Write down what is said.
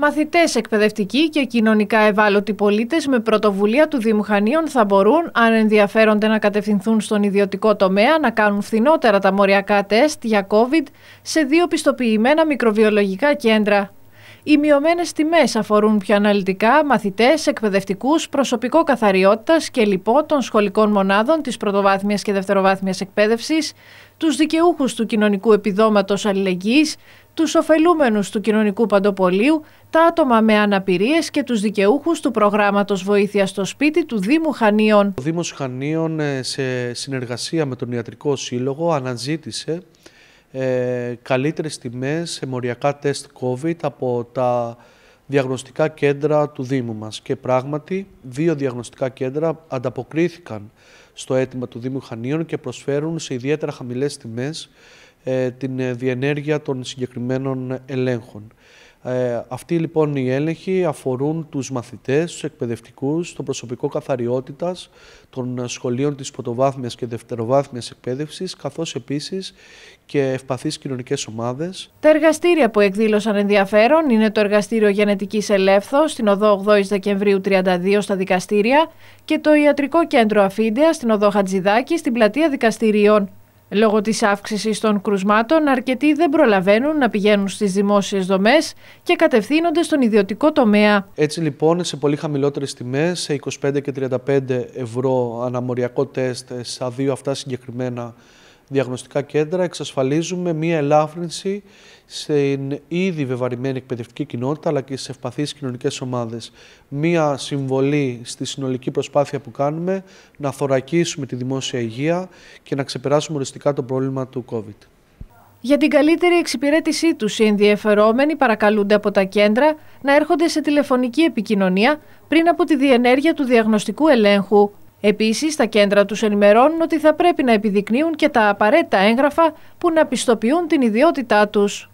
Μαθητές, εκπαιδευτικοί και κοινωνικά ευάλωτοι πολίτες με πρωτοβουλία του Δήμου θα μπορούν, αν ενδιαφέρονται, να κατευθυνθούν στον ιδιωτικό τομέα να κάνουν φθηνότερα τα μοριακά τεστ για COVID σε δύο πιστοποιημένα μικροβιολογικά κέντρα. Οι μειωμένες τιμές αφορούν πιο αναλυτικά μαθητές, εκπαιδευτικούς, προσωπικό καθαριότητας και λοιπό των σχολικών μονάδων της πρωτοβάθμιας και δευτεροβάθμιας εκπαίδευσης, τους δικαιούχους του κοινωνικού επιδόματος αλληλεγγύης, τους ωφελούμενους του κοινωνικού παντοπολίου, τα άτομα με αναπηρίες και τους δικαιούχους του προγράμματος Βοήθειας στο Σπίτι του Δήμου Χανίων. Ο Δήμος Χανίων, ε, σε συνεργασία με τον Ιατρικό Σύλλογο, αναζήτησε ε, καλύτερες τιμές μοριακά τεστ COVID από τα διαγνωστικά κέντρα του Δήμου μας. Και πράγματι, δύο διαγνωστικά κέντρα ανταποκρίθηκαν στο αίτημα του Δήμου Χανίων και προσφέρουν σε ιδιαίτερα χαμηλές τιμές ε, την ε, διενέργεια των συγκεκριμένων ελέγχων. Ε, αυτοί λοιπόν οι έλεγχοι αφορούν τους μαθητές, τους εκπαιδευτικούς, το προσωπικό καθαριότητας των σχολείων της πρωτοβάθμιας και δευτεροβάθμιας εκπαίδευσης, καθώς επίσης και ευπαθείς κοινωνικές ομάδες. Τα εργαστήρια που εκδήλωσαν ενδιαφέρον είναι το εργαστήριο Γενετικής Ελέφθος στην οδό 8 Δεκεμβρίου 32 στα δικαστήρια και το Ιατρικό Κέντρο Αφίντεα στην οδό Χατζηδάκη στην πλατεία δικαστηρίων. Λόγω της αύξησης των κρουσμάτων, αρκετοί δεν προλαβαίνουν να πηγαίνουν στις δημόσιες δομές και κατευθύνονται στον ιδιωτικό τομέα. Έτσι λοιπόν, σε πολύ χαμηλότερες τιμές, σε 25 και 35 ευρώ αναμοριακό τεστ, ε, στα δύο αυτά συγκεκριμένα διαγνωστικά κέντρα εξασφαλίζουμε μία ελάφρυνση στην ήδη βεβαρημένη εκπαιδευτική κοινότητα αλλά και σε ευπαθείς κοινωνικές ομάδες. Μία συμβολή στη συνολική προσπάθεια που κάνουμε να θωρακίσουμε τη δημόσια υγεία και να ξεπεράσουμε οριστικά το πρόβλημα του COVID. Για την καλύτερη εξυπηρέτησή τους, οι ενδιαφερόμενοι παρακαλούνται από τα κέντρα να έρχονται σε τηλεφωνική επικοινωνία πριν από τη διενέργεια του διαγνωστικού ελέγχου Επίσης, τα κέντρα τους ενημερώνουν ότι θα πρέπει να επιδεικνύουν και τα απαραίτητα έγγραφα που να πιστοποιούν την ιδιότητά τους.